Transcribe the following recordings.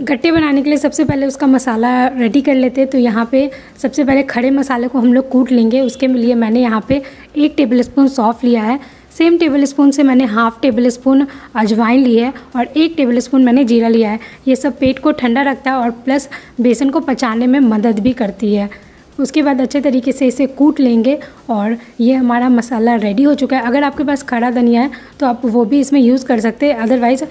गट्टे बनाने के लिए सबसे पहले उसका मसाला रेडी कर लेते हैं तो यहाँ पे सबसे पहले खड़े मसाले को हम लोग कूट लेंगे उसके लिए मैंने यहाँ पे एक टेबल स्पून सौंफ लिया है सेम टेबल स्पून से मैंने हाफ़ टेबल स्पून अजवाइन ली है और एक टेबल स्पून मैंने जीरा लिया है ये सब पेट को ठंडा रखता है और प्लस बेसन को पचाने में मदद भी करती है उसके बाद अच्छे तरीके से इसे कूट लेंगे और ये हमारा मसाला रेडी हो चुका है अगर आपके पास खड़ा धनिया है तो आप वो भी इसमें यूज़ कर सकते हैं अदरवाइज़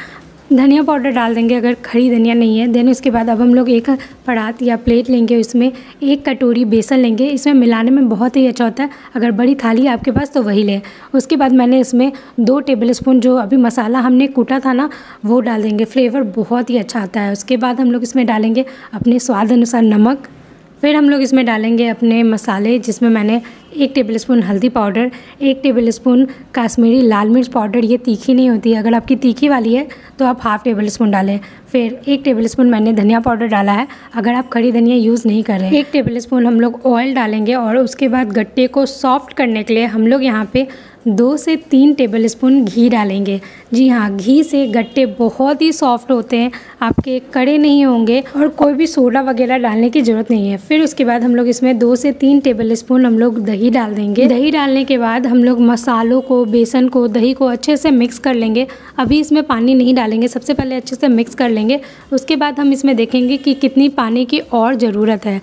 धनिया पाउडर डाल देंगे अगर खड़ी धनिया नहीं है देन उसके बाद अब हम लोग एक परात या प्लेट लेंगे उसमें एक कटोरी बेसन लेंगे इसमें मिलाने में बहुत ही अच्छा होता है अगर बड़ी थाली आपके पास तो वही लें उसके बाद मैंने इसमें दो टेबल स्पून जो अभी मसाला हमने कूटा था ना वो डाल देंगे फ्लेवर बहुत ही अच्छा आता है उसके बाद हम लोग इसमें डालेंगे अपने स्वाद अनुसार नमक फिर हम लोग इसमें डालेंगे अपने मसाले जिसमें मैंने एक टेबल स्पून हल्दी पाउडर एक टेबल स्पून काश्मीरी लाल मिर्च पाउडर ये तीखी नहीं होती अगर आपकी तीखी वाली है तो आप हाफ़ टेबल स्पून डालें फिर एक टेबल स्पून मैंने धनिया पाउडर डाला है अगर आप खड़ी धनिया यूज़ नहीं कर रहे हैं एक टेबल स्पून हम लोग ऑयल डालेंगे और उसके बाद गट्टे को सॉफ्ट करने के लिए हम लोग यहाँ पर दो से तीन टेबल स्पून घी डालेंगे जी हाँ घी से गट्टे बहुत ही सॉफ्ट होते हैं आपके कड़े नहीं होंगे और कोई भी सोडा वगैरह डालने की ज़रूरत नहीं है फिर उसके बाद हम लोग इसमें दो से तीन टेबल स्पून हम लोग दही डाल देंगे दही डालने के बाद हम लोग मसालों को बेसन को दही को अच्छे से मिक्स कर लेंगे अभी इसमें पानी नहीं डालेंगे सबसे पहले अच्छे से मिक्स कर लेंगे उसके बाद हम इसमें देखेंगे कि कितनी पानी की और ज़रूरत है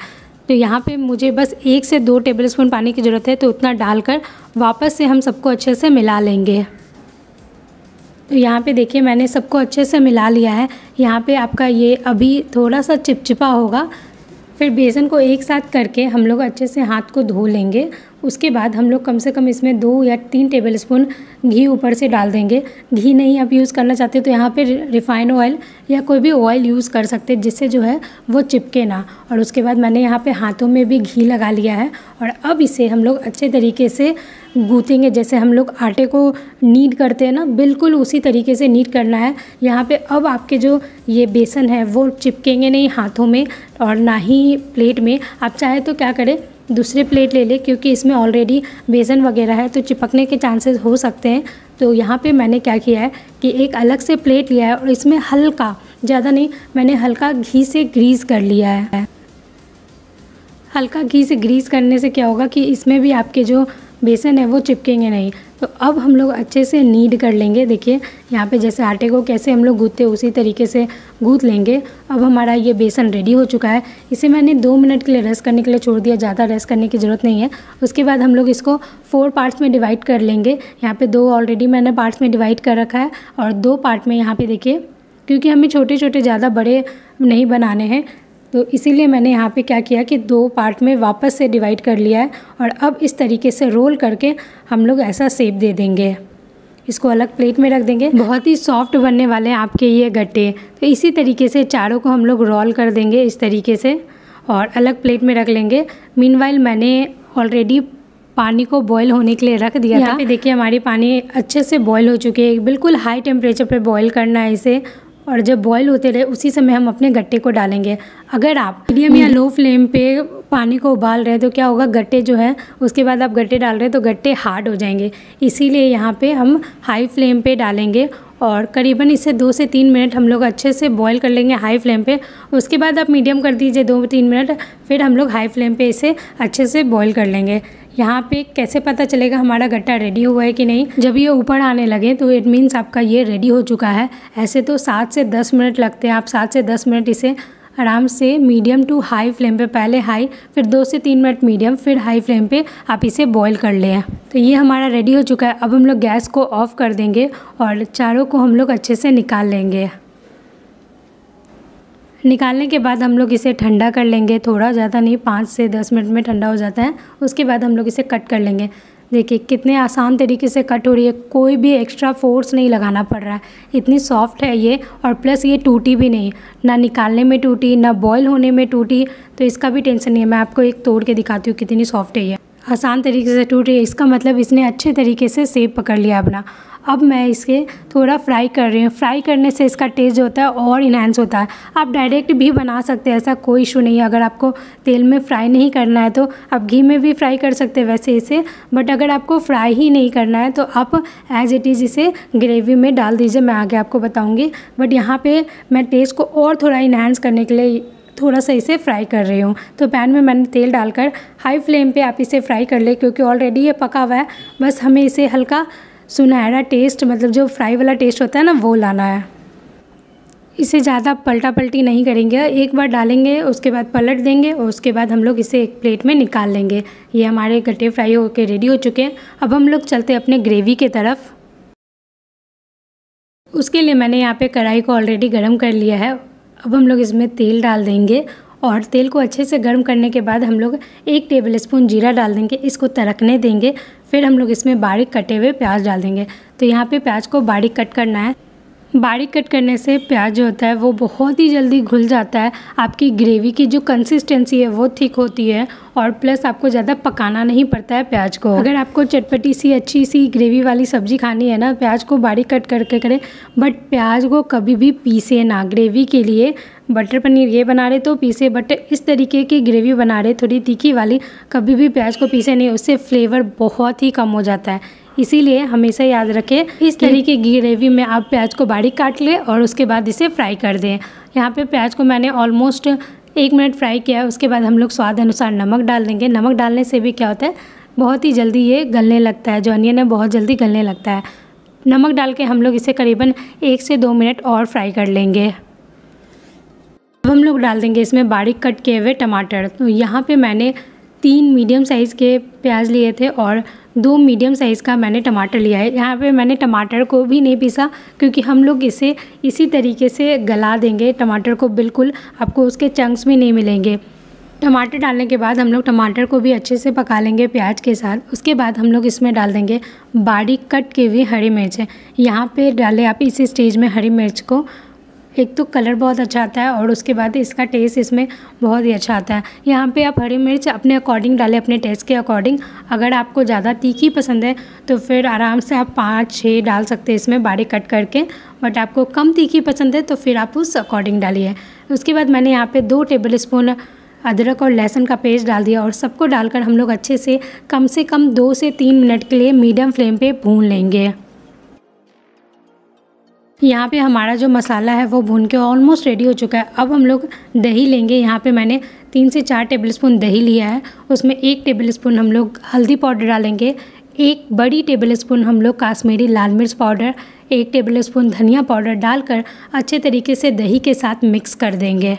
तो यहाँ पे मुझे बस एक से दो टेबलस्पून पानी की ज़रूरत है तो उतना डालकर वापस से हम सबको अच्छे से मिला लेंगे तो यहाँ पे देखिए मैंने सबको अच्छे से मिला लिया है यहाँ पे आपका ये अभी थोड़ा सा चिपचिपा होगा फिर बेसन को एक साथ करके हम लोग अच्छे से हाथ को धो लेंगे उसके बाद हम लोग कम से कम इसमें दो या तीन टेबल स्पून घी ऊपर से डाल देंगे घी नहीं आप यूज़ करना चाहते तो यहाँ पे रिफाइंड ऑयल या कोई भी ऑयल यूज़ कर सकते हैं जिससे जो है वो चिपके ना और उसके बाद मैंने यहाँ पे हाथों में भी घी लगा लिया है और अब इसे हम लोग अच्छे तरीके से गूँथेंगे जैसे हम लोग आटे को नीट करते हैं ना बिल्कुल उसी तरीके से नीट करना है यहाँ पे अब आपके जो ये बेसन है वो चिपकेंगे नहीं हाथों में और ना ही प्लेट में आप चाहे तो क्या करें दूसरी प्लेट ले लें क्योंकि इसमें ऑलरेडी बेसन वगैरह है तो चिपकने के चांसेस हो सकते हैं तो यहाँ पे मैंने क्या किया है कि एक अलग से प्लेट लिया है और इसमें हल्का ज़्यादा नहीं मैंने हल्का घी से ग्रीस कर लिया है हल्का घी से ग्रीस करने से क्या होगा कि इसमें भी आपके जो बेसन है वो चिपकेंगे नहीं तो अब हम लोग अच्छे से नीड कर लेंगे देखिए यहाँ पे जैसे आटे को कैसे हम लोग गूँथते उसी तरीके से गूँथ लेंगे अब हमारा ये बेसन रेडी हो चुका है इसे मैंने दो मिनट के लिए रेस्ट करने के लिए छोड़ दिया ज़्यादा रेस्ट करने की ज़रूरत नहीं है उसके बाद हम लोग इसको फोर पार्ट्स में डिवाइड कर लेंगे यहाँ पर दो ऑलरेडी मैंने पार्ट्स में डिवाइड कर रखा है और दो पार्ट में यहाँ पर देखिए क्योंकि हमें छोटे छोटे ज़्यादा बड़े नहीं बनाने हैं तो इसीलिए मैंने यहाँ पे क्या किया कि दो पार्ट में वापस से डिवाइड कर लिया है और अब इस तरीके से रोल करके हम लोग ऐसा सेप दे देंगे इसको अलग प्लेट में रख देंगे बहुत ही सॉफ्ट बनने वाले हैं आपके ये गट्टे तो इसी तरीके से चारों को हम लोग रोल कर देंगे इस तरीके से और अलग प्लेट में रख लेंगे मीन मैंने ऑलरेडी पानी को बॉईल होने के लिए रख दिया यहाँ पे देखिए हमारी पानी अच्छे से बॉईल हो चुकी है बिल्कुल हाई टेम्परेचर पे बॉईल करना है इसे और जब बॉईल होते रहे उसी समय हम अपने गट्टे को डालेंगे अगर आप मीडियम या लो फ्लेम पे पानी को उबाल रहे हैं तो क्या होगा गट्टे जो है उसके बाद आप गट्टे डाल रहे हैं तो गट्टे हार्ड हो जाएंगे इसीलिए यहाँ पे हम हाई फ्लेम पे डालेंगे और करीबन इसे दो से तीन मिनट हम लोग अच्छे से बॉईल कर लेंगे हाई फ्लेम पे उसके बाद आप मीडियम कर दीजिए दो तीन मिनट फिर हम लोग हाई फ्लेम पे इसे अच्छे से बॉईल कर लेंगे यहाँ पे कैसे पता चलेगा हमारा गट्टा रेडी हुआ है कि नहीं जब ये ऊपर आने लगे तो इट मीन्स आपका ये रेडी हो चुका है ऐसे तो सात से दस मिनट लगते हैं आप सात से दस मिनट इसे आराम से मीडियम टू हाई फ्लेम पे पहले हाई फिर दो से तीन मिनट मीडियम फिर हाई फ्लेम पे आप इसे बॉईल कर लें तो ये हमारा रेडी हो चुका है अब हम लोग गैस को ऑफ़ कर देंगे और चारों को हम लोग अच्छे से निकाल लेंगे निकालने के बाद हम लोग इसे ठंडा कर लेंगे थोड़ा ज़्यादा नहीं पाँच से दस मिनट में ठंडा हो जाता है उसके बाद हम लोग इसे कट कर लेंगे देखिए कितने आसान तरीके से कट हो रही है कोई भी एक्स्ट्रा फोर्स नहीं लगाना पड़ रहा है इतनी सॉफ्ट है ये और प्लस ये टूटी भी नहीं ना निकालने में टूटी ना बॉयल होने में टूटी तो इसका भी टेंशन नहीं है मैं आपको एक तोड़ के दिखाती हूँ कितनी सॉफ्ट है ये आसान तरीके से टूट रही है इसका मतलब इसने अच्छे तरीके से सेब पकड़ लिया अपना अब मैं इसे थोड़ा फ्राई कर रही हूँ फ्राई करने से इसका टेस्ट जो होता है और इन्हेंस होता है आप डायरेक्ट भी बना सकते हैं ऐसा कोई इशू नहीं है अगर आपको तेल में फ्राई नहीं करना है तो आप घी में भी फ्राई कर सकते हैं वैसे इसे बट अगर आपको फ्राई ही नहीं करना है तो आप एज इट इज़ इसे ग्रेवी में डाल दीजिए मैं आगे आपको बताऊँगी बट यहाँ पर मैं टेस्ट को और थोड़ा इन्हेंस करने के लिए थोड़ा सा इसे फ्राई कर रही हूँ तो पैन में मैंने तेल डालकर हाई फ्लेम पे आप इसे फ्राई कर ले क्योंकि ऑलरेडी ये पका हुआ है बस हमें इसे हल्का सुनहरा टेस्ट मतलब जो फ्राई वाला टेस्ट होता है ना वो लाना है इसे ज़्यादा पलटा पलटी नहीं करेंगे एक बार डालेंगे उसके बाद पलट देंगे और उसके बाद हम लोग इसे एक प्लेट में निकाल लेंगे ये हमारे गट्टे फ्राई होकर रेडी हो चुके हैं अब हम लोग चलते अपने ग्रेवी के तरफ उसके लिए मैंने यहाँ पे कढ़ाई को ऑलरेडी गर्म कर लिया है अब हम लोग इसमें तेल डाल देंगे और तेल को अच्छे से गर्म करने के बाद हम लोग एक टेबल स्पून जीरा डाल देंगे इसको तरकने देंगे फिर हम लोग इसमें बारीक कटे हुए प्याज डाल देंगे तो यहाँ पे प्याज को बारीक कट करना है बारीक कट करने से प्याज जो होता है वो बहुत ही जल्दी घुल जाता है आपकी ग्रेवी की जो कंसिस्टेंसी है वो थिक होती है और प्लस आपको ज़्यादा पकाना नहीं पड़ता है प्याज को अगर आपको चटपटी सी अच्छी सी ग्रेवी वाली सब्जी खानी है ना प्याज को बारीक कट करके करें बट प्याज को कभी भी पीसे ना ग्रेवी के लिए बटर पनीर ये बना रहे तो पीसे बट इस तरीके की ग्रेवी बना रहे थोड़ी तीखी वाली कभी भी प्याज को पीसे नहीं उससे फ्लेवर बहुत ही कम हो जाता है इसीलिए हमेशा याद रखें इस तरीके की ग्रेवी में आप प्याज को बारीक काट लें और उसके बाद इसे फ्राई कर दें यहाँ पे प्याज को मैंने ऑलमोस्ट एक मिनट फ्राई किया है उसके बाद हम लोग स्वाद अनुसार नमक डाल देंगे नमक डालने से भी क्या होता है बहुत ही जल्दी ये गलने लगता है जो अनियन है बहुत जल्दी गलने लगता है नमक डाल के हम लोग इसे करीबन एक से दो मिनट और फ्राई कर लेंगे अब हम लोग डाल देंगे इसमें बारीक कट किए हुए टमाटर तो यहाँ पे मैंने तीन मीडियम साइज़ के प्याज लिए थे और दो मीडियम साइज़ का मैंने टमाटर लिया है यहाँ पे मैंने टमाटर को भी नहीं पीसा क्योंकि हम लोग इसे इसी तरीके से गला देंगे टमाटर को बिल्कुल आपको उसके चंक्स भी नहीं मिलेंगे टमाटर डालने के बाद हम लोग टमाटर को भी अच्छे से पका लेंगे प्याज के साथ उसके बाद हम लोग इसमें डाल देंगे बारीक कट के हुई हरी मिर्च यहाँ पे डालें आप इसी स्टेज में हरी मिर्च को एक तो कलर बहुत अच्छा आता है और उसके बाद इसका टेस्ट इसमें बहुत ही अच्छा आता है यहाँ पे आप हरी मिर्च अपने अकॉर्डिंग डालें अपने टेस्ट के अकॉर्डिंग अगर आपको ज़्यादा तीखी पसंद है तो फिर आराम से आप पाँच छः डाल सकते हैं इसमें बारीक कट करके बट आपको कम तीखी पसंद है तो फिर आप उस अकॉर्डिंग डालिए उसके बाद मैंने यहाँ पर दो टेबल स्पून अदरक और लहसुन का पेस्ट डाल दिया और सबको डालकर हम लोग अच्छे से कम से कम दो से तीन मिनट के लिए मीडियम फ्लेम पे भून लेंगे यहाँ पे हमारा जो मसाला है वो भून के ऑलमोस्ट रेडी हो चुका है अब हम लोग दही लेंगे यहाँ पे मैंने तीन से चार टेबलस्पून दही लिया है उसमें एक टेबलस्पून हम लोग हल्दी पाउडर डालेंगे एक बड़ी टेबलस्पून हम लोग काश्मीरी लाल मिर्च पाउडर एक टेबलस्पून धनिया पाउडर डालकर अच्छे तरीके से दही के साथ मिक्स कर देंगे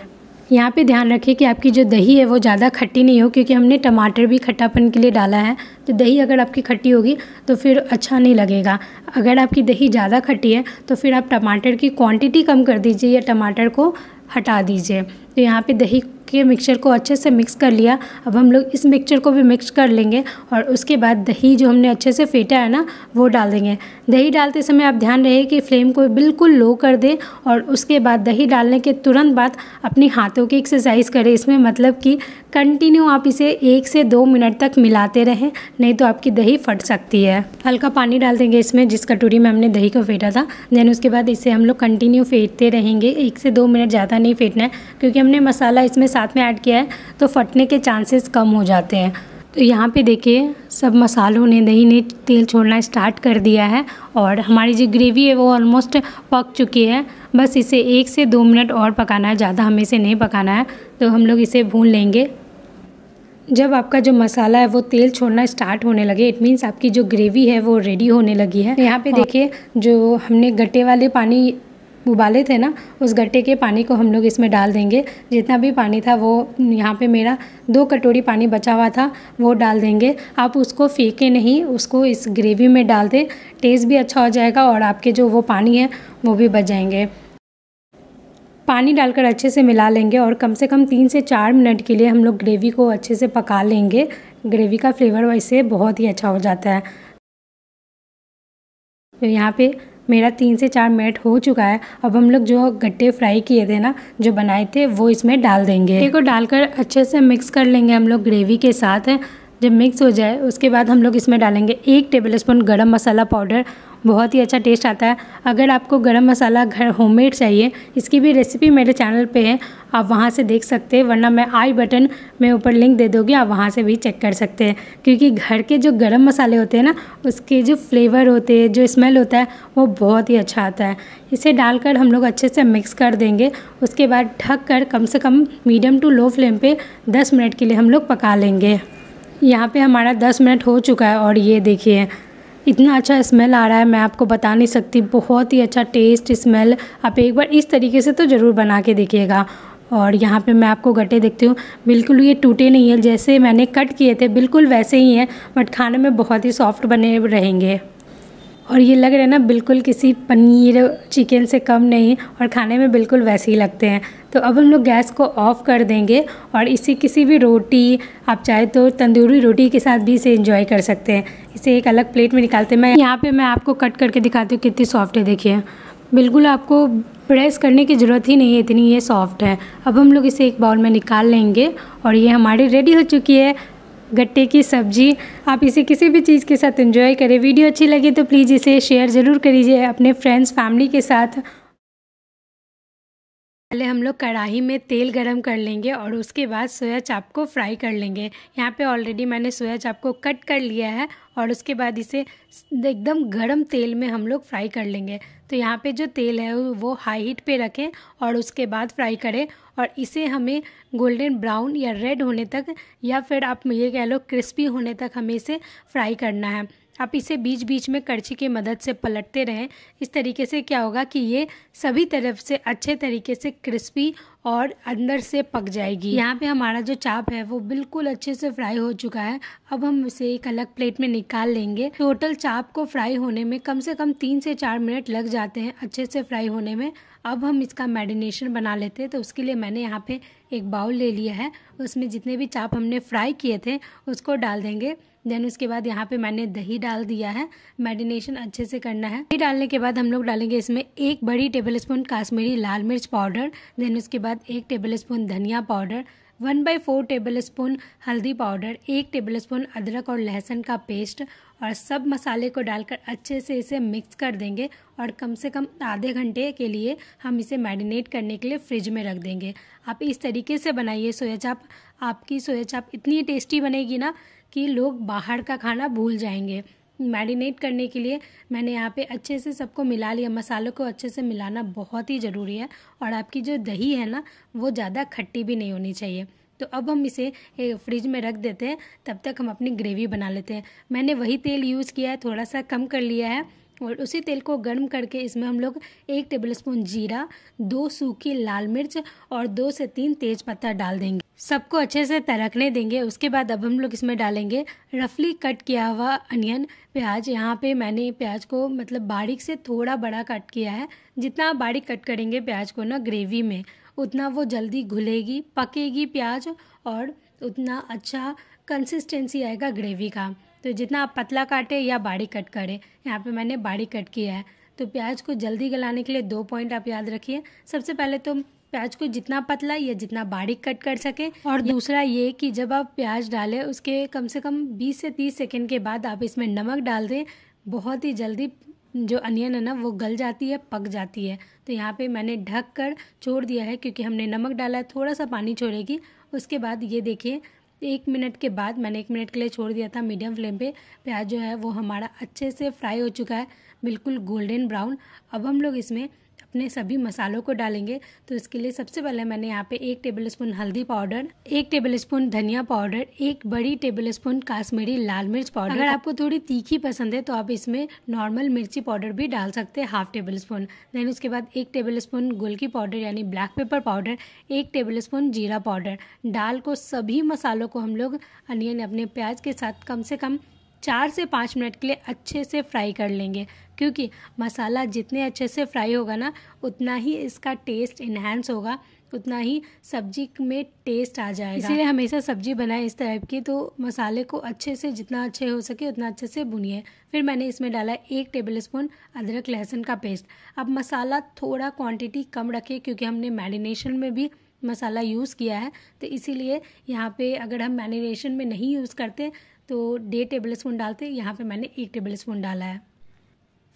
यहाँ पे ध्यान रखें कि आपकी जो दही है वो ज़्यादा खट्टी नहीं हो क्योंकि हमने टमाटर भी खट्टापन के लिए डाला है तो दही अगर आपकी खट्टी होगी तो फिर अच्छा नहीं लगेगा अगर आपकी दही ज़्यादा खट्टी है तो फिर आप टमाटर की क्वांटिटी कम कर दीजिए या टमाटर को हटा दीजिए तो यहाँ पे दही के मिक्सचर को अच्छे से मिक्स कर लिया अब हम लोग इस मिक्सचर को भी मिक्स कर लेंगे और उसके बाद दही जो हमने अच्छे से फेंटा है ना वो डाल देंगे दही डालते समय आप ध्यान रहे कि फ्लेम को बिल्कुल लो कर दें और उसके बाद दही डालने के तुरंत बाद अपने हाथों की एक्सरसाइज करें इसमें मतलब कि कंटिन्यू आप इसे एक से दो मिनट तक मिलाते रहें नहीं तो आपकी दही फट सकती है हल्का पानी डाल देंगे इसमें जिस कटोरी में हमने दही को फेंटा था देन उसके बाद इसे हम लोग कंटिन्यू फेंटते रहेंगे एक से दो मिनट ज़्यादा नहीं फेंटना है क्योंकि हमने मसाला इसमें साथ में ऐड किया है तो फटने के चांसेस कम हो जाते हैं तो यहाँ पे देखिए सब मसालों ने दही ने तेल छोड़ना स्टार्ट कर दिया है और हमारी जो ग्रेवी है वो ऑलमोस्ट पक चुकी है बस इसे एक से दो मिनट और पकाना है ज़्यादा हमें इसे नहीं पकाना है तो हम लोग इसे भून लेंगे जब आपका जो मसाला है वो तेल छोड़ना स्टार्ट होने लगे इट मीन्स आपकी जो ग्रेवी है वो रेडी होने लगी है यहाँ पे देखिए जो हमने गट्टे वाले पानी उबाले थे ना उस गट्टे के पानी को हम लोग इसमें डाल देंगे जितना भी पानी था वो यहाँ पे मेरा दो कटोरी पानी बचा हुआ था वो डाल देंगे आप उसको फेंके नहीं उसको इस ग्रेवी में डाल दें टेस्ट भी अच्छा हो जाएगा और आपके जो वो पानी है वो भी बच जाएंगे पानी डालकर अच्छे से मिला लेंगे और कम से कम तीन से चार मिनट के लिए हम लोग ग्रेवी को अच्छे से पका लेंगे ग्रेवी का फ्लेवर वैसे बहुत ही अच्छा हो जाता है तो यहाँ पे मेरा तीन से चार मिनट हो चुका है अब हम लोग जो गट्टे फ्राई किए थे ना जो बनाए थे वो इसमें डाल देंगे गट्टे को डालकर अच्छे से मिक्स कर लेंगे हम लोग ग्रेवी के साथ जब मिक्स हो जाए उसके बाद हम लोग इसमें डालेंगे एक टेबल स्पून गर्म मसाला पाउडर बहुत ही अच्छा टेस्ट आता है अगर आपको गरम मसाला घर होममेड चाहिए इसकी भी रेसिपी मेरे चैनल पे है आप वहाँ से देख सकते हैं वरना मैं आई बटन में ऊपर लिंक दे दोगे आप वहाँ से भी चेक कर सकते हैं क्योंकि घर के जो गरम मसाले होते हैं ना उसके जो फ्लेवर होते हैं जो स्मेल होता है वो बहुत ही अच्छा आता है इसे डालकर हम लोग अच्छे से मिक्स कर देंगे उसके बाद ढक कर कम से कम मीडियम टू लो फ्लेम पर दस मिनट के लिए हम लोग पका लेंगे यहाँ पे हमारा दस मिनट हो चुका है और ये देखिए इतना अच्छा स्मेल आ रहा है मैं आपको बता नहीं सकती बहुत ही अच्छा टेस्ट स्मेल आप एक बार इस तरीके से तो ज़रूर बना के देखिएगा और यहाँ पे मैं आपको गट्टे देखती हूँ बिल्कुल ये टूटे नहीं है जैसे मैंने कट किए थे बिल्कुल वैसे ही हैं बट खाने में बहुत ही सॉफ्ट बने रहेंगे और ये लग रहे हैं ना बिल्कुल किसी पनीर चिकन से कम नहीं और खाने में बिल्कुल वैसे ही लगते हैं तो अब हम लोग गैस को ऑफ़ कर देंगे और इसे किसी भी रोटी आप चाहे तो तंदूरी रोटी के साथ भी इसे इंजॉय कर सकते हैं इसे एक अलग प्लेट में निकालते हैं मैं यहाँ पे मैं आपको कट करके दिखाती हूँ कितनी सॉफ्ट है देखिए बिल्कुल आपको प्रेस करने की ज़रूरत ही नहीं है इतनी ये सॉफ्ट है अब हम लोग इसे एक बाउल में निकाल लेंगे और ये हमारी रेडी हो चुकी है गट्टे की सब्ज़ी आप इसे किसी भी चीज़ के साथ एंजॉय करें वीडियो अच्छी लगी तो प्लीज़ इसे शेयर ज़रूर करीजिए अपने फ्रेंड्स फैमिली के साथ पहले हम लोग कढ़ाई में तेल गरम कर लेंगे और उसके बाद सोया चाप को फ्राई कर लेंगे यहाँ पे ऑलरेडी मैंने सोया चाप को कट कर लिया है और उसके बाद इसे एकदम गरम तेल में हम लोग फ्राई कर लेंगे तो यहाँ पे जो तेल है वो हाई हीट पे रखें और उसके बाद फ्राई करें और इसे हमें गोल्डन ब्राउन या रेड होने तक या फिर आप ये कह लो क्रिस्पी होने तक हमें इसे फ्राई करना है आप इसे बीच बीच में कर्ची की मदद से पलटते रहें इस तरीके से क्या होगा कि ये सभी तरफ से अच्छे तरीके से क्रिस्पी और अंदर से पक जाएगी यहाँ पे हमारा जो चाप है वो बिल्कुल अच्छे से फ्राई हो चुका है अब हम इसे एक अलग प्लेट में निकाल लेंगे टोटल चाप को फ्राई होने में कम से कम तीन से चार मिनट लग जाते हैं अच्छे से फ्राई होने में अब हम इसका मैरिनेशन बना लेते हैं तो उसके लिए मैंने यहाँ पे एक बाउल ले लिया है उसमें जितने भी चाप हमने फ्राई किए थे उसको डाल देंगे देन उसके बाद यहाँ पे मैंने दही डाल दिया है मैरिनेशन अच्छे से करना है दही डालने के बाद हम लोग डालेंगे इसमें एक बड़ी टेबल स्पून काश्मीरी लाल मिर्च पाउडर देन उसके बाद एक टेबल स्पून धनिया powder one by four tablespoon हल्दी पाउडर एक टेबल स्पून अदरक और लहसुन का पेस्ट और सब मसाले को डालकर अच्छे से इसे मिक्स कर देंगे और कम से कम आधे घंटे के लिए हम इसे मैरिनेट करने के लिए फ्रिज में रख देंगे आप इस तरीके से बनाइए सोया चाप आपकी सोया चाप इतनी टेस्टी बनेगी ना कि लोग बाहर का खाना भूल जाएंगे मैरिनेट करने के लिए मैंने यहाँ पे अच्छे से सबको मिला लिया मसालों को अच्छे से मिलाना बहुत ही ज़रूरी है और आपकी जो दही है ना वो ज़्यादा खट्टी भी नहीं होनी चाहिए तो अब हम इसे फ्रिज में रख देते हैं तब तक हम अपनी ग्रेवी बना लेते हैं मैंने वही तेल यूज़ किया है थोड़ा सा कम कर लिया है और उसी तेल को गर्म करके इसमें हम लोग एक टेबलस्पून जीरा दो सूखी लाल मिर्च और दो से तीन तेज पत्ता डाल देंगे सबको अच्छे से तरकने देंगे उसके बाद अब हम लोग इसमें डालेंगे रफली कट किया हुआ अनियन प्याज यहाँ पे मैंने प्याज को मतलब बारीक से थोड़ा बड़ा कट किया है जितना आप बारीक कट करेंगे प्याज को ना ग्रेवी में उतना वो जल्दी घुलेगी पकेगी प्याज और उतना अच्छा कंसिस्टेंसी आएगा ग्रेवी का तो जितना आप पतला काटें या बाड़ी कट करें यहाँ पे मैंने बाड़ी कट किया है तो प्याज को जल्दी गलाने के लिए दो पॉइंट आप याद रखिए सबसे पहले तो प्याज को जितना पतला या जितना बारीक कट कर सके और दूसरा ये कि जब आप प्याज डालें उसके कम से कम 20 से 30 सेकंड के बाद आप इसमें नमक डाल दें बहुत ही जल्दी जो अनियन है ना वो गल जाती है पक जाती है तो यहाँ पे मैंने ढक कर छोड़ दिया है क्योंकि हमने नमक डाला है थोड़ा सा पानी छोड़ेगी उसके बाद ये देखिए एक मिनट के बाद मैंने एक मिनट के लिए छोड़ दिया था मीडियम फ्लेम पे प्याज जो है वो हमारा अच्छे से फ्राई हो चुका है बिल्कुल गोल्डन ब्राउन अब हम लोग इसमें अपने सभी मसालों को डालेंगे तो इसके लिए सबसे पहले मैंने यहाँ पे एक टेबल स्पून हल्दी पाउडर एक टेबल स्पून धनिया पाउडर एक बड़ी टेबल स्पून काश्मीरी लाल मिर्च पाउडर अगर आपको थोड़ी तीखी पसंद है तो आप इसमें नॉर्मल मिर्ची पाउडर भी डाल सकते हैं हाफ टेबल स्पून देन उसके बाद एक टेबल स्पून गुलकी पाउडर यानी ब्लैक पेपर पाउडर एक टेबल स्पून जीरा पाउडर डाल को सभी मसालों को हम लोग अनियन अपने प्याज के साथ कम से कम चार से पाँच मिनट के लिए अच्छे से फ्राई कर लेंगे क्योंकि मसाला जितने अच्छे से फ्राई होगा ना उतना ही इसका टेस्ट इन्हेंस होगा उतना ही सब्जी में टेस्ट आ जाएगा इसीलिए हमेशा सब्जी बनाए इस टाइप की तो मसाले को अच्छे से जितना अच्छे हो सके उतना अच्छे से भुनिए फिर मैंने इसमें डाला एक टेबल स्पून अदरक लहसुन का पेस्ट अब मसाला थोड़ा क्वांटिटी कम रखें क्योंकि हमने मैरिनेशन में भी मसाला यूज़ किया है तो इसीलिए यहाँ पे अगर हम मैरिनेशन में नहीं यूज़ करते तो डेढ़ टेबल स्पून डालते यहाँ पर मैंने एक टेबल स्पून डाला है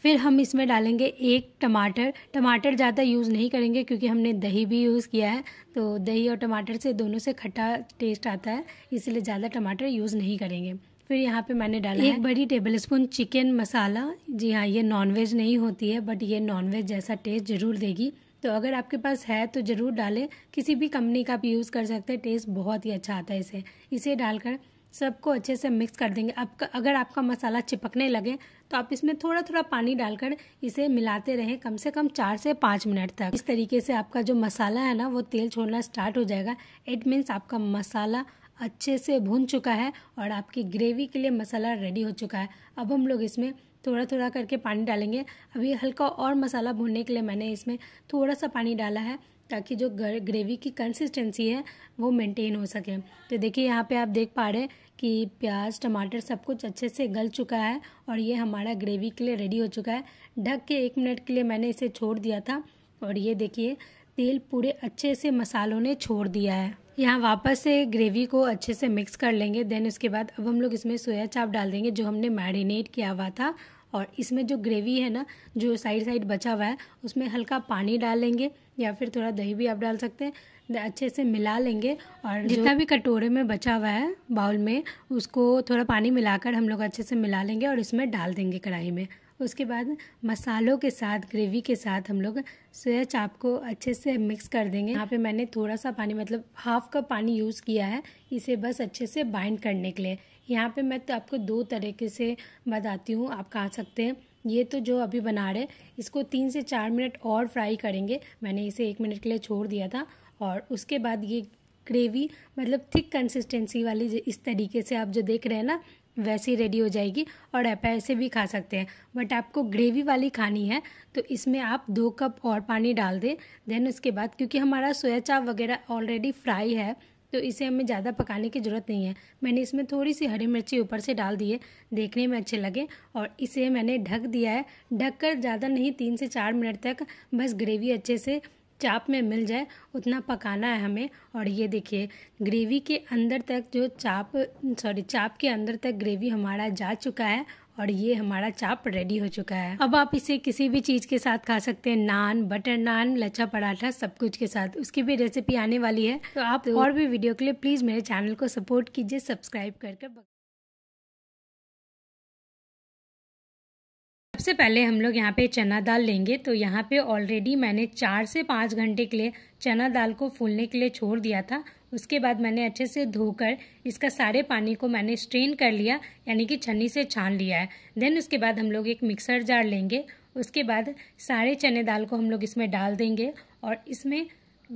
फिर हम इसमें डालेंगे एक टमाटर टमाटर ज़्यादा यूज़ नहीं करेंगे क्योंकि हमने दही भी यूज़ किया है तो दही और टमाटर से दोनों से खट्टा टेस्ट आता है इसलिए ज़्यादा टमाटर यूज़ नहीं करेंगे फिर यहाँ पे मैंने डाला एक बड़ी टेबल स्पून चिकन मसाला जी हाँ ये नॉनवेज नहीं होती है बट ये नॉनवेज जैसा टेस्ट ज़रूर देगी तो अगर आपके पास है तो ज़रूर डालें किसी भी कंपनी का आप यूज़ कर सकते हैं टेस्ट बहुत ही अच्छा आता है इसे इसे डालकर सबको अच्छे से मिक्स कर देंगे आपका अगर आपका मसाला चिपकने लगे तो आप इसमें थोड़ा थोड़ा पानी डालकर इसे मिलाते रहें कम से कम चार से पाँच मिनट तक इस तरीके से आपका जो मसाला है ना वो तेल छोड़ना स्टार्ट हो जाएगा इट मीन्स आपका मसाला अच्छे से भुन चुका है और आपकी ग्रेवी के लिए मसाला रेडी हो चुका है अब हम लोग इसमें थोड़ा थोड़ा करके पानी डालेंगे अभी हल्का और मसाला भूनने के लिए मैंने इसमें थोड़ा सा पानी डाला है ताकि जो ग्रेवी की कंसिस्टेंसी है वो मेंटेन हो सके तो देखिए यहाँ पे आप देख पा रहे हैं कि प्याज टमाटर सब कुछ अच्छे से गल चुका है और ये हमारा ग्रेवी के लिए रेडी हो चुका है ढक के एक मिनट के लिए मैंने इसे छोड़ दिया था और ये देखिए तेल पूरे अच्छे से मसालों ने छोड़ दिया है यहाँ वापस से ग्रेवी को अच्छे से मिक्स कर लेंगे देन उसके बाद अब हम लोग इसमें सोया चाप डाल देंगे जो हमने मैरिनेट किया हुआ था और इसमें जो ग्रेवी है ना जो साइड साइड बचा हुआ है उसमें हल्का पानी डालेंगे या फिर थोड़ा दही भी आप डाल सकते हैं अच्छे से मिला लेंगे और जितना भी कटोरे में बचा हुआ है बाउल में उसको थोड़ा पानी मिलाकर हम लोग अच्छे से मिला लेंगे और इसमें डाल देंगे कढ़ाई में उसके बाद मसालों के साथ ग्रेवी के साथ हम लोग सोया चाप को अच्छे से मिक्स कर देंगे यहाँ पे मैंने थोड़ा सा पानी मतलब हाफ कप पानी यूज़ किया है इसे बस अच्छे से बाइंड करने के लिए यहाँ पे मैं तो आपको दो तरीके से बताती हूँ आप खा सकते हैं ये तो जो अभी बना रहे इसको तीन से चार मिनट और फ्राई करेंगे मैंने इसे एक मिनट के लिए छोड़ दिया था और उसके बाद ये ग्रेवी मतलब थिक कंसिस्टेंसी वाली इस तरीके से आप जो देख रहे हैं ना वैसे ही रेडी हो जाएगी और आप ऐसे भी खा सकते हैं बट आपको ग्रेवी वाली खानी है तो इसमें आप दो कप और पानी डाल दें देन उसके बाद क्योंकि हमारा सोया चाप वगैरह ऑलरेडी फ्राई है तो इसे हमें ज़्यादा पकाने की ज़रूरत नहीं है मैंने इसमें थोड़ी सी हरी मिर्ची ऊपर से डाल दी है देखने में अच्छे लगे और इसे मैंने ढक दिया है ढक कर ज़्यादा नहीं तीन से चार मिनट तक बस ग्रेवी अच्छे से चाप में मिल जाए उतना पकाना है हमें और ये देखिए ग्रेवी के अंदर तक जो चाप सॉरी चाप के अंदर तक ग्रेवी हमारा जा चुका है और ये हमारा चाप रेडी हो चुका है अब आप इसे किसी भी चीज़ के साथ खा सकते हैं नान बटर नान लच्छा पराठा सब कुछ के साथ उसकी भी रेसिपी आने वाली है तो आप तो और भी वीडियो के लिए प्लीज़ मेरे चैनल को सपोर्ट कीजिए सब्सक्राइब करके सबसे पहले हम लोग यहाँ पे चना दाल लेंगे तो यहाँ पे ऑलरेडी मैंने चार से पाँच घंटे के लिए चना दाल को फूलने के लिए छोड़ दिया था उसके बाद मैंने अच्छे से धोकर इसका सारे पानी को मैंने स्ट्रेन कर लिया यानी कि छन्नी से छान लिया है देन उसके बाद हम लोग एक मिक्सर जार लेंगे उसके बाद सारे चने दाल को हम लोग इसमें डाल देंगे और इसमें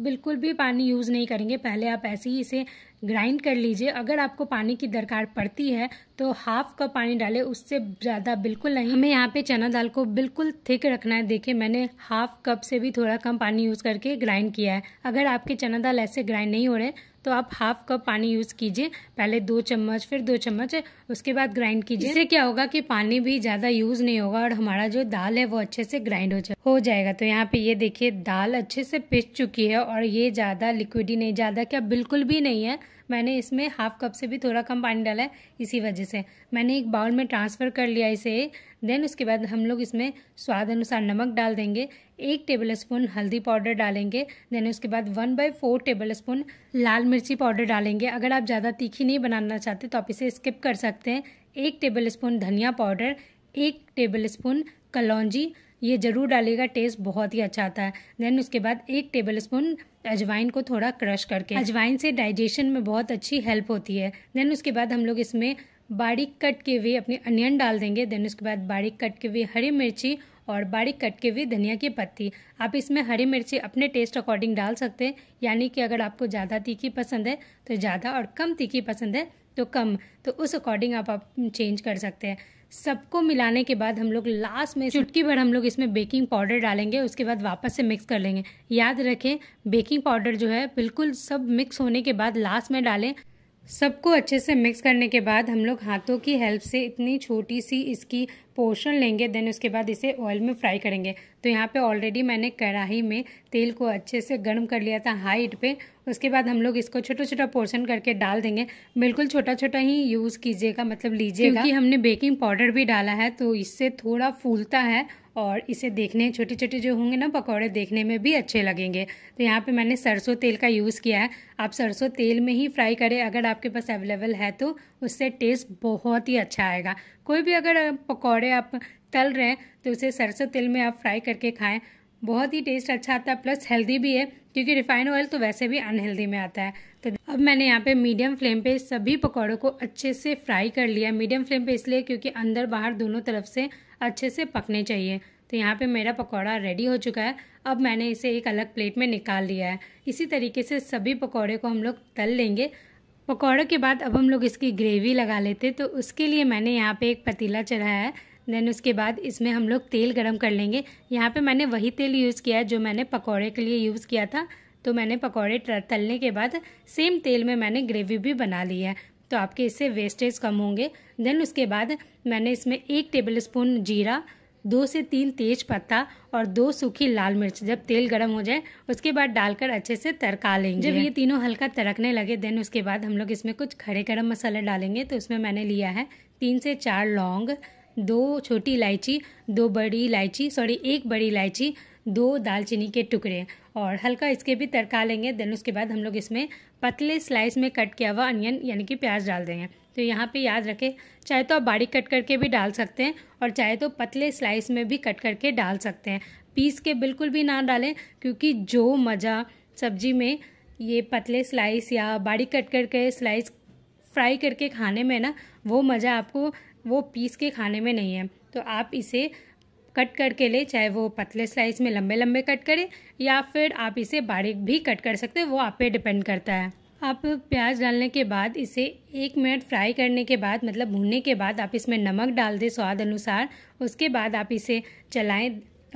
बिल्कुल भी पानी यूज़ नहीं करेंगे पहले आप ऐसे ही इसे ग्राइंड कर लीजिए अगर आपको पानी की दरकार पड़ती है तो हाफ कप पानी डालें उससे ज़्यादा बिल्कुल नहीं हमें यहाँ पे चना दाल को बिल्कुल थिक रखना है देखिए मैंने हाफ कप से भी थोड़ा कम पानी यूज़ करके ग्राइंड किया है अगर आपके चना दाल ऐसे ग्राइंड नहीं हो रहे तो आप हाफ कप पानी यूज़ कीजिए पहले दो चम्मच फिर दो चम्मच उसके बाद ग्राइंड कीजिए इससे क्या होगा कि पानी भी ज़्यादा यूज़ नहीं होगा और हमारा जो दाल है वो अच्छे से ग्राइंड हो जाए हो जाएगा तो यहाँ पे ये देखिए दाल अच्छे से पिस चुकी है और ये ज़्यादा लिक्विडी नहीं ज़्यादा क्या बिल्कुल भी नहीं है मैंने इसमें हाफ कप से भी थोड़ा कम पानी डाला है इसी वजह से मैंने एक बाउल में ट्रांसफ़र कर लिया इसे देन उसके बाद हम लोग इसमें स्वाद अनुसार नमक डाल देंगे एक टेबल स्पून हल्दी पाउडर डालेंगे देन उसके बाद one by four tablespoon लाल मिर्ची पाउडर डालेंगे अगर आप ज़्यादा तीखी नहीं बनाना चाहते तो आप इसे स्किप कर सकते हैं एक टेबल स्पून धनिया पाउडर एक टेबल स्पून कलौजी ये ज़रूर डालिएगा टेस्ट बहुत ही अच्छा आता है देन उसके बाद एक टेबल स्पून अजवाइन को थोड़ा क्रश करके अजवाइन से डाइजेशन में बहुत अच्छी हेल्प होती है देन उसके बाद हम लोग इसमें बारीक कट के हुए अपने अनियन डाल देंगे देन उसके बाद बारीक कट के हुए हरी मिर्ची और बारीक कट के हुए धनिया की पत्ती आप इसमें हरी मिर्ची अपने टेस्ट अकॉर्डिंग डाल सकते हैं यानी कि अगर आपको ज़्यादा तीखी पसंद है तो ज़्यादा और कम तीखी पसंद है तो कम तो उस अकॉर्डिंग आप, आप चेंज कर सकते हैं सबको मिलाने के बाद हम लोग लास्ट में चुटकी भर हम लोग इसमें बेकिंग पाउडर डालेंगे उसके बाद वापस से मिक्स कर लेंगे याद रखें बेकिंग पाउडर जो है बिल्कुल सब मिक्स होने के बाद लास्ट में डालें सबको अच्छे से मिक्स करने के बाद हम लोग हाथों की हेल्प से इतनी छोटी सी इसकी पोर्शन लेंगे देन उसके बाद इसे ऑयल में फ्राई करेंगे तो यहाँ पे ऑलरेडी मैंने कढ़ाई में तेल को अच्छे से गर्म कर लिया था हाइट पे उसके बाद हम लोग इसको छोटा छोटा पोर्शन करके डाल देंगे बिल्कुल छोटा छोटा ही यूज़ कीजिएगा मतलब लीजिएगा क्योंकि हमने बेकिंग पाउडर भी डाला है तो इससे थोड़ा फूलता है और इसे देखने छोटे छोटे जो होंगे ना पकौड़े देखने में भी अच्छे लगेंगे तो यहाँ पे मैंने सरसों तेल का यूज़ किया है आप सरसों तेल में ही फ्राई करें अगर आपके पास अवेलेबल है तो उससे टेस्ट बहुत ही अच्छा आएगा कोई भी अगर पकौड़े आप तल रहे हैं तो उसे सरसों तेल में आप फ्राई करके खाएँ बहुत ही टेस्ट अच्छा आता है प्लस हेल्दी भी है क्योंकि रिफाइंड ऑयल तो वैसे भी अनहेल्दी में आता है तो अब मैंने यहाँ पे मीडियम फ्लेम पे सभी पकौड़ों को अच्छे से फ्राई कर लिया मीडियम फ्लेम पे इसलिए क्योंकि अंदर बाहर दोनों तरफ से अच्छे से पकने चाहिए तो यहाँ पे मेरा पकौड़ा रेडी हो चुका है अब मैंने इसे एक अलग प्लेट में निकाल लिया है इसी तरीके से सभी पकौड़े को हम लोग तल लेंगे पकोड़े के बाद अब हम लोग इसकी ग्रेवी लगा लेते तो उसके लिए मैंने यहाँ पे एक पतीला चढ़ाया है देन उसके बाद इसमें हम लोग तेल गरम कर लेंगे यहाँ पे मैंने वही तेल यूज़ किया है जो मैंने पकौड़े के लिए यूज़ किया था तो मैंने पकौड़े तलने के बाद सेम तेल में मैंने ग्रेवी भी बना ली है तो आपके इससे वेस्टेज कम होंगे देन उसके बाद मैंने इसमें एक टेबल स्पून जीरा दो से तीन तेज पत्ता और दो सूखी लाल मिर्च जब तेल गर्म हो जाए उसके बाद डालकर अच्छे से तड़का लेंगे जब ये तीनों हल्का तड़कने लगे देन उसके बाद हम लोग इसमें कुछ खड़े गर्म मसाला डालेंगे तो उसमें मैंने लिया है तीन से चार लौंग दो छोटी इलायची दो बड़ी इलायची सॉरी एक बड़ी इलायची दो दालचीनी के टुकड़े और हल्का इसके भी तड़का लेंगे देन उसके बाद हम लोग इसमें पतले स्लाइस में कट किया हुआ अनियन यानी कि प्याज डाल देंगे तो यहाँ पे याद रखें चाहे तो आप बारीक कट करके भी डाल सकते हैं और चाहे तो पतले स्लाइस में भी कट करके डाल सकते हैं पीस के बिल्कुल भी ना डालें क्योंकि जो मज़ा सब्जी में ये पतले स्लाइस या बारीक कट करके स्लाइस फ्राई करके खाने में ना वो मज़ा आपको वो पीस के खाने में नहीं है तो आप इसे कट करके ले चाहे वो पतले स्लाइस में लंबे लंबे कट करें या फिर आप इसे बारीक भी कट कर सकते हैं वो आप पे डिपेंड करता है आप प्याज डालने के बाद इसे एक मिनट फ्राई करने के बाद मतलब भूनने के बाद आप इसमें नमक डाल दें स्वाद अनुसार उसके बाद आप इसे चलाएं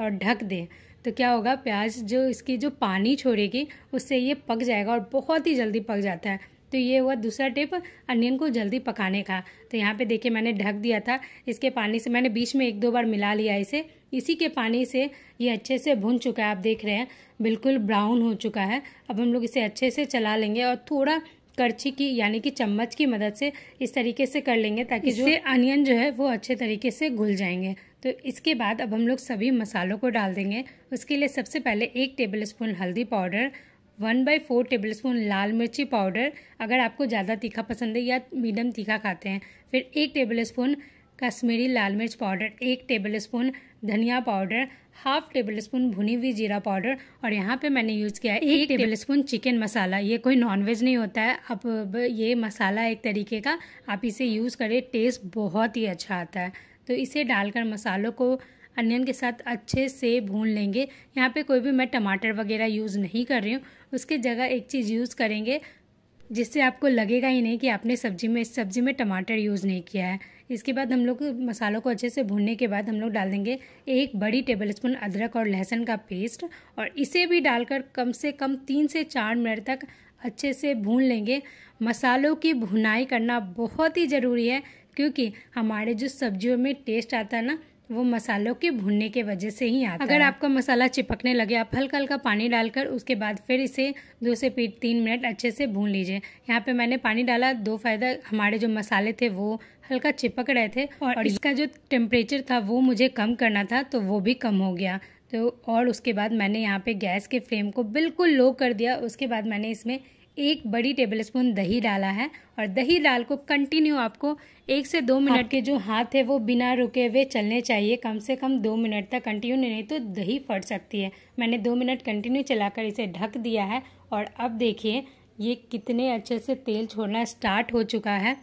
और ढक दें तो क्या होगा प्याज जो इसकी जो पानी छोड़ेगी उससे ये पक जाएगा और बहुत ही जल्दी पक जाता है तो ये हुआ दूसरा टिप अनियन को जल्दी पकाने का तो यहाँ पे देखिए मैंने ढक दिया था इसके पानी से मैंने बीच में एक दो बार मिला लिया इसे इसी के पानी से ये अच्छे से भुन चुका है आप देख रहे हैं बिल्कुल ब्राउन हो चुका है अब हम लोग इसे अच्छे से चला लेंगे और थोड़ा करछी की यानी कि चम्मच की मदद से इस तरीके से कर लेंगे ताकि इससे अनियन जो है वो अच्छे तरीके से घुल जाएंगे तो इसके बाद अब हम लोग सभी मसालों को डाल देंगे उसके लिए सबसे पहले एक टेबल स्पून हल्दी powder one by four tablespoon लाल मिर्ची पाउडर अगर आपको ज़्यादा तीखा पसंद है या मीडियम तीखा खाते हैं फिर एक टेबल स्पून कश्मीरी लाल मिर्च पाउडर एक टेबल स्पून धनिया पाउडर हाफ टेबल स्पून भुनी हुई जीरा पाउडर और यहाँ पे मैंने यूज़ किया है एक टेबल स्पून चिकन मसाला ये कोई नॉनवेज नहीं होता है अब ये मसाला एक तरीके का आप इसे यूज़ करें टेस्ट बहुत ही अच्छा आता है तो इसे डालकर मसालों को अनियन के साथ अच्छे से भून लेंगे यहाँ पे कोई भी मैं टमाटर वगैरह यूज़ नहीं कर रही हूँ उसके जगह एक चीज़ यूज़ करेंगे जिससे आपको लगेगा ही नहीं कि आपने सब्जी में इस सब्ज़ी में टमाटर यूज़ नहीं किया है इसके बाद हम लोग मसालों को अच्छे से भूनने के बाद हम लोग डाल देंगे एक बड़ी टेबल स्पून अदरक और लहसुन का पेस्ट और इसे भी डालकर कम से कम तीन से चार मिनट तक अच्छे से भून लेंगे मसालों की भुनाई करना बहुत ही ज़रूरी है क्योंकि हमारे जो सब्जियों में टेस्ट आता है ना वो मसालों के भूनने के वजह से ही आता अगर है। आपका मसाला चिपकने लगे आप हल्का हल्का पानी डालकर उसके बाद फिर इसे दो से पीट तीन मिनट अच्छे से भून लीजिए यहाँ पे मैंने पानी डाला दो फायदा हमारे जो मसाले थे वो हल्का चिपक रहे थे और, और इसका जो टेम्परेचर था वो मुझे कम करना था तो वो भी कम हो गया तो और उसके बाद मैंने यहाँ पे गैस के फ्लेम को बिल्कुल लो कर दिया उसके बाद मैंने इसमें एक बड़ी टेबल स्पून दही डाला है और दही डाल को कंटिन्यू आपको एक से दो मिनट हाँ। के जो हाथ है वो बिना रुके हुए चलने चाहिए कम से कम दो मिनट तक कंटिन्यू नहीं तो दही फट सकती है मैंने दो मिनट कंटिन्यू चलाकर इसे ढक दिया है और अब देखिए ये कितने अच्छे से तेल छोड़ना स्टार्ट हो चुका है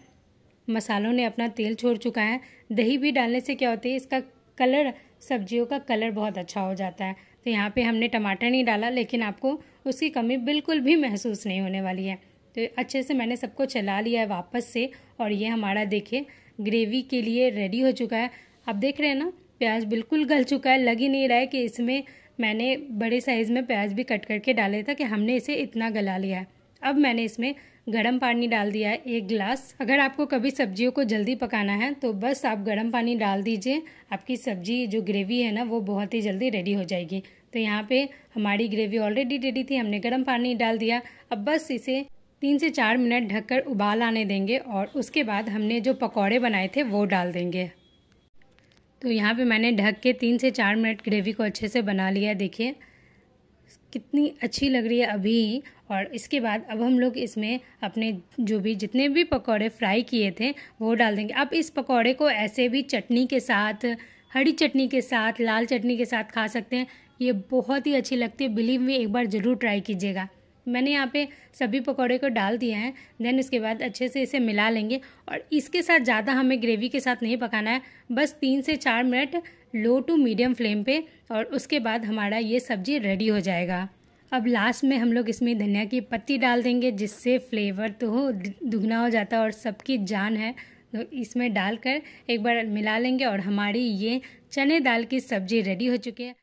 मसालों ने अपना तेल छोड़ चुका है दही भी डालने से क्या होती है इसका कलर सब्जियों का कलर बहुत अच्छा हो जाता है तो यहाँ पे हमने टमाटर नहीं डाला लेकिन आपको उसकी कमी बिल्कुल भी महसूस नहीं होने वाली है तो अच्छे से मैंने सबको चला लिया है वापस से और ये हमारा देखिए ग्रेवी के लिए रेडी हो चुका है आप देख रहे हैं ना प्याज बिल्कुल गल चुका है लग ही नहीं रहा है कि इसमें मैंने बड़े साइज़ में प्याज भी कट करके डाले था कि हमने इसे इतना गला लिया है अब मैंने इसमें गर्म पानी डाल दिया है एक गिलास अगर आपको कभी सब्जियों को जल्दी पकाना है तो बस आप गर्म पानी डाल दीजिए आपकी सब्जी जो ग्रेवी है ना वो बहुत ही जल्दी रेडी हो जाएगी तो यहाँ पे हमारी ग्रेवी ऑलरेडी रेडी थी हमने गर्म पानी डाल दिया अब बस इसे तीन से चार मिनट ढककर उबाल आने देंगे और उसके बाद हमने जो पकौड़े बनाए थे वो डाल देंगे तो यहाँ पे मैंने ढक के तीन से चार मिनट ग्रेवी को अच्छे से बना लिया देखिए कितनी अच्छी लग रही है अभी और इसके बाद अब हम लोग इसमें अपने जो भी जितने भी पकौड़े फ्राई किए थे वो डाल देंगे अब इस पकौड़े को ऐसे भी चटनी के साथ हरी चटनी के साथ लाल चटनी के साथ खा सकते हैं ये बहुत ही अच्छी लगती है बिलीव में एक बार ज़रूर ट्राई कीजिएगा मैंने यहाँ पे सभी पकौड़े को डाल दिया है देन इसके बाद अच्छे से इसे मिला लेंगे और इसके साथ ज़्यादा हमें ग्रेवी के साथ नहीं पकाना है बस तीन से चार minute low to medium flame पे और उसके बाद हमारा ये सब्ज़ी रेडी हो जाएगा अब लास्ट में हम लोग इसमें धनिया की पत्ती डाल देंगे जिससे फ्लेवर तो दुगना हो जाता है और सबकी जान है तो इसमें डालकर एक बार मिला लेंगे और हमारी ये चने दाल की सब्ज़ी रेडी हो चुकी है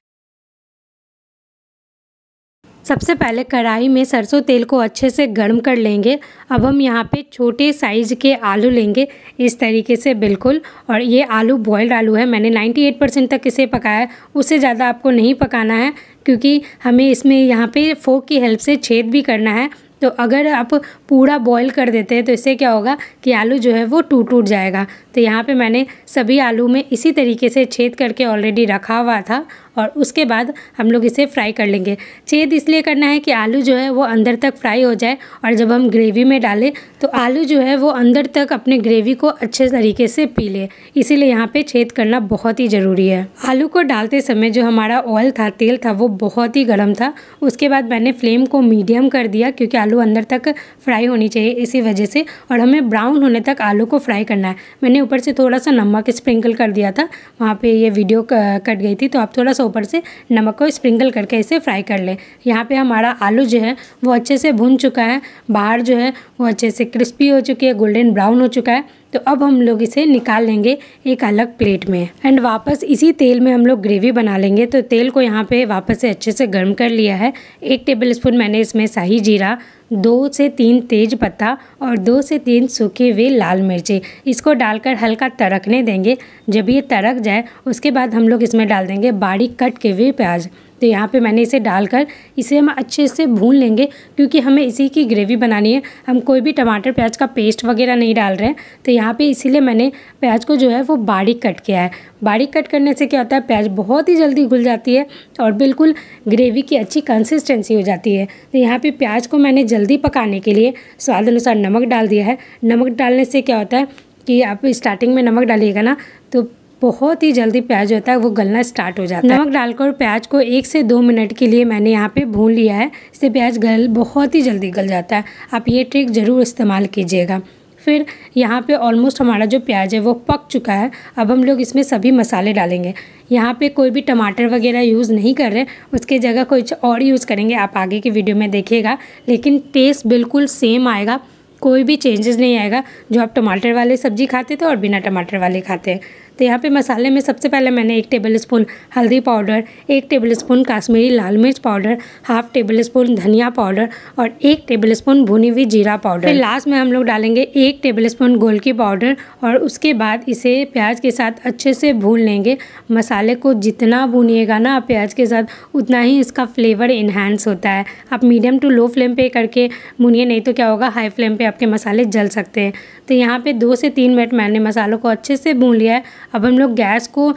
सबसे पहले कढ़ाई में सरसों तेल को अच्छे से गर्म कर लेंगे अब हम यहाँ पे छोटे साइज़ के आलू लेंगे इस तरीके से बिल्कुल और ये आलू बॉयल्ड आलू है मैंने 98 परसेंट तक इसे पकाया है उससे ज़्यादा आपको नहीं पकाना है क्योंकि हमें इसमें यहाँ पे फोक की हेल्प से छेद भी करना है तो अगर आप पूरा बॉयल कर देते हैं तो इससे क्या होगा कि आलू जो है वो टूट टूट जाएगा तो यहाँ पे मैंने सभी आलू में इसी तरीके से छेद करके ऑलरेडी रखा हुआ था और उसके बाद हम लोग इसे फ्राई कर लेंगे छेद इसलिए करना है कि आलू जो है वो अंदर तक फ्राई हो जाए और जब हम ग्रेवी में डालें तो आलू जो है वो अंदर तक अपने ग्रेवी को अच्छे तरीके से पी ले इसीलिए यहाँ पे छेद करना बहुत ही ज़रूरी है आलू को डालते समय जो हमारा ऑयल था तेल था वो बहुत ही गर्म था उसके बाद मैंने फ्लेम को मीडियम कर दिया क्योंकि आलू अंदर तक फ्राई होनी चाहिए इसी वजह से और हमें ब्राउन होने तक आलू को फ्राई करना है मैंने ऊपर से थोड़ा सा नमक स्प्रिंकल कर दिया था वहाँ पर ये वीडियो कट गई थी तो आप थोड़ा सा ऊपर से नमक को स्प्रिंकल करके इसे फ्राई कर लें यहाँ पे हमारा आलू जो है वो अच्छे से भुन चुका है बाहर जो है वो अच्छे से क्रिस्पी हो चुकी है गोल्डन ब्राउन हो चुका है तो अब हम लोग इसे निकाल लेंगे एक अलग प्लेट में एंड वापस इसी तेल में हम लोग ग्रेवी बना लेंगे तो तेल को यहाँ पे वापस से अच्छे से गर्म कर लिया है एक टेबल स्पून मैंने इसमें शाही जीरा दो से तीन तेज पत्ता और दो से तीन सूखे हुए लाल मिर्ची इसको डालकर हल्का तड़कने देंगे जब ये तड़क जाए उसके बाद हम लोग इसमें डाल देंगे बारीक कट के हुए प्याज तो यहाँ पे मैंने इसे डालकर इसे हम अच्छे से भून लेंगे क्योंकि हमें इसी की ग्रेवी बनानी है हम कोई भी टमाटर प्याज का पेस्ट वगैरह नहीं डाल रहे हैं तो यहाँ पे इसीलिए मैंने प्याज को जो है वो बारीक कट किया है बारीक कट करने से क्या होता है प्याज बहुत ही जल्दी घुल जाती है और बिल्कुल ग्रेवी की अच्छी कंसिस्टेंसी हो जाती है तो यहाँ पर प्याज को मैंने जल्दी पकाने के लिए स्वाद अनुसार नमक डाल दिया है नमक डालने से क्या होता है कि आप स्टार्टिंग में नमक डालिएगा ना तो बहुत ही जल्दी प्याज होता है वो गलना स्टार्ट हो जाता है नमक डालकर प्याज को एक से दो मिनट के लिए मैंने यहाँ पे भून लिया है इससे प्याज गल बहुत ही जल्दी गल जाता है आप ये ट्रिक ज़रूर इस्तेमाल कीजिएगा फिर यहाँ पे ऑलमोस्ट हमारा जो प्याज है वो पक चुका है अब हम लोग इसमें सभी मसाले डालेंगे यहाँ पे कोई भी टमाटर वगैरह यूज़ नहीं कर रहे उसके जगह कुछ और यूज़ करेंगे आप आगे की वीडियो में देखिएगा लेकिन टेस्ट बिल्कुल सेम आएगा कोई भी चेंजेस नहीं आएगा जो आप टमाटर वाले सब्जी खाते थे और बिना टमाटर वाले खाते हैं तो यहाँ पे मसाले में सबसे पहले मैंने एक टेबल स्पून हल्दी पाउडर एक टेबल स्पून काश्मीरी लाल मिर्च पाउडर हाफ टेबल स्पून धनिया पाउडर और एक टेबल स्पून भुनी हुई जीरा पाउडर फिर लास्ट में हम लोग डालेंगे एक टेबल स्पून गोलकी पाउडर और उसके बाद इसे प्याज के साथ अच्छे से भून लेंगे मसाले को जितना भूनिएगा ना प्याज के साथ उतना ही इसका फ्लेवर इन्हांस होता है आप मीडियम टू लो फ्लेम पर करके भूनिए नहीं तो क्या होगा हाई फ्लेम पर आपके मसाले जल सकते हैं तो यहाँ पे दो से तीन मिनट मैंने मसालों को अच्छे से भून लिया है अब हम लोग गैस को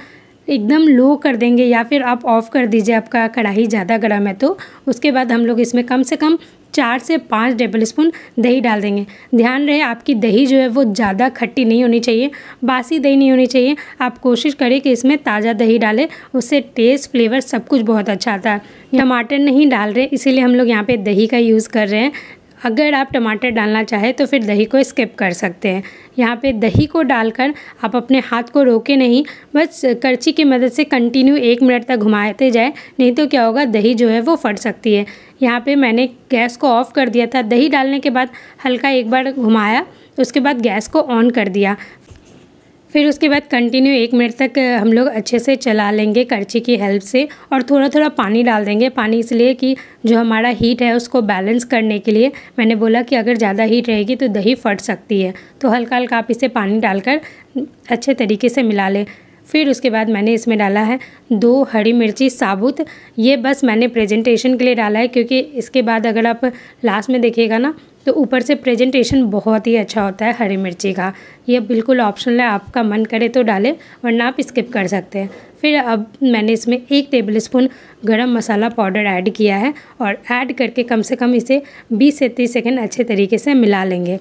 एकदम लो कर देंगे या फिर आप ऑफ़ कर दीजिए आपका कढ़ाई ज़्यादा गर्म है तो उसके बाद हम लोग इसमें कम से कम चार से पाँच टेबल स्पून दही डाल देंगे ध्यान रहे आपकी दही जो है वो ज़्यादा खट्टी नहीं होनी चाहिए बासी दही नहीं होनी चाहिए आप कोशिश करें कि इसमें ताज़ा दही डालें उससे टेस्ट फ्लेवर सब कुछ बहुत अच्छा आता है टमाटर नहीं डाल रहे इसीलिए हम लोग यहाँ पे दही का यूज़ कर रहे हैं अगर आप टमाटर डालना चाहें तो फिर दही को स्किप कर सकते हैं यहाँ पे दही को डालकर आप अपने हाथ को रोके नहीं बस करछी की मदद से कंटिन्यू एक मिनट तक घुमाते जाए नहीं तो क्या होगा दही जो है वो फट सकती है यहाँ पे मैंने गैस को ऑफ़ कर दिया था दही डालने के बाद हल्का एक बार घुमाया उसके बाद गैस को ऑन कर दिया फिर उसके बाद कंटिन्यू एक मिनट तक हम लोग अच्छे से चला लेंगे करछी की हेल्प से और थोड़ा थोड़ा पानी डाल देंगे पानी इसलिए कि जो हमारा हीट है उसको बैलेंस करने के लिए मैंने बोला कि अगर ज़्यादा हीट रहेगी तो दही फट सकती है तो हल्का हल्का आप इसे पानी डालकर अच्छे तरीके से मिला लें फिर उसके बाद मैंने इसमें डाला है दो हरी मिर्ची साबुत ये बस मैंने प्रेजेंटेशन के लिए डाला है क्योंकि इसके बाद अगर आप लास्ट में देखिएगा ना तो ऊपर से प्रेजेंटेशन बहुत ही अच्छा होता है हरी मिर्ची का ये बिल्कुल ऑप्शनल है आपका मन करे तो डालें वरना आप स्किप कर सकते हैं फिर अब मैंने इसमें एक टेबल स्पून गर्म मसाला पाउडर ऐड किया है और ऐड करके कम से कम इसे 20 से 30 सेकंड अच्छे तरीके से मिला लेंगे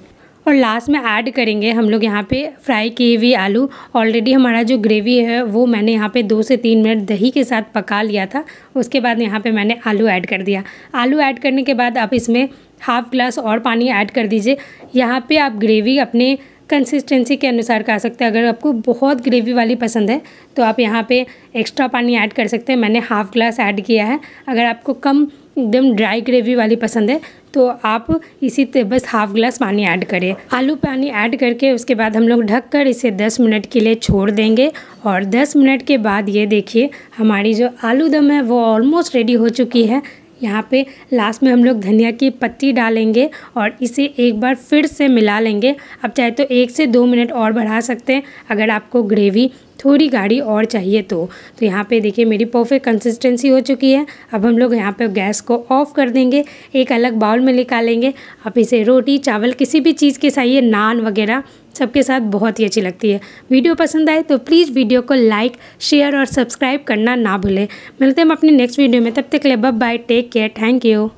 और लास्ट में ऐड करेंगे हम लोग यहाँ पे फ्राई किए हुए आलू ऑलरेडी हमारा जो ग्रेवी है वो मैंने यहाँ पे दो से तीन मिनट दही के साथ पका लिया था उसके बाद यहाँ पे मैंने आलू ऐड कर दिया आलू ऐड करने के बाद आप इसमें हाफ़ ग्लास और पानी ऐड कर दीजिए यहाँ पे आप ग्रेवी अपने कंसिस्टेंसी के अनुसार कर सकते हैं अगर आपको बहुत ग्रेवी वाली पसंद है तो आप यहाँ पे एक्स्ट्रा पानी ऐड कर सकते हैं मैंने हाफ़ ग्लास ऐड किया है अगर आपको कम एकदम ड्राई ग्रेवी वाली पसंद है तो आप इसी तरह बस हाफ़ ग्लास पानी ऐड करें आलू पानी ऐड करके उसके बाद हम लोग ढक कर इसे 10 मिनट के लिए छोड़ देंगे और 10 मिनट के बाद ये देखिए हमारी जो आलू दम है वो ऑलमोस्ट रेडी हो चुकी है यहाँ पे लास्ट में हम लोग धनिया की पत्ती डालेंगे और इसे एक बार फिर से मिला लेंगे अब चाहे तो एक से दो मिनट और बढ़ा सकते हैं अगर आपको ग्रेवी थोड़ी गाढ़ी और चाहिए तो तो यहाँ पे देखिए मेरी परफेक्ट कंसिस्टेंसी हो चुकी है अब हम लोग यहाँ पे गैस को ऑफ कर देंगे एक अलग बाउल में निकालेंगे आप इसे रोटी चावल किसी भी चीज़ के चाहिए नान वगैरह सबके साथ बहुत ही अच्छी लगती है वीडियो पसंद आए तो प्लीज़ वीडियो को लाइक शेयर और सब्सक्राइब करना ना भूलें मिलते हैं हम अपने नेक्स्ट वीडियो में तब तक ले bye take care thank you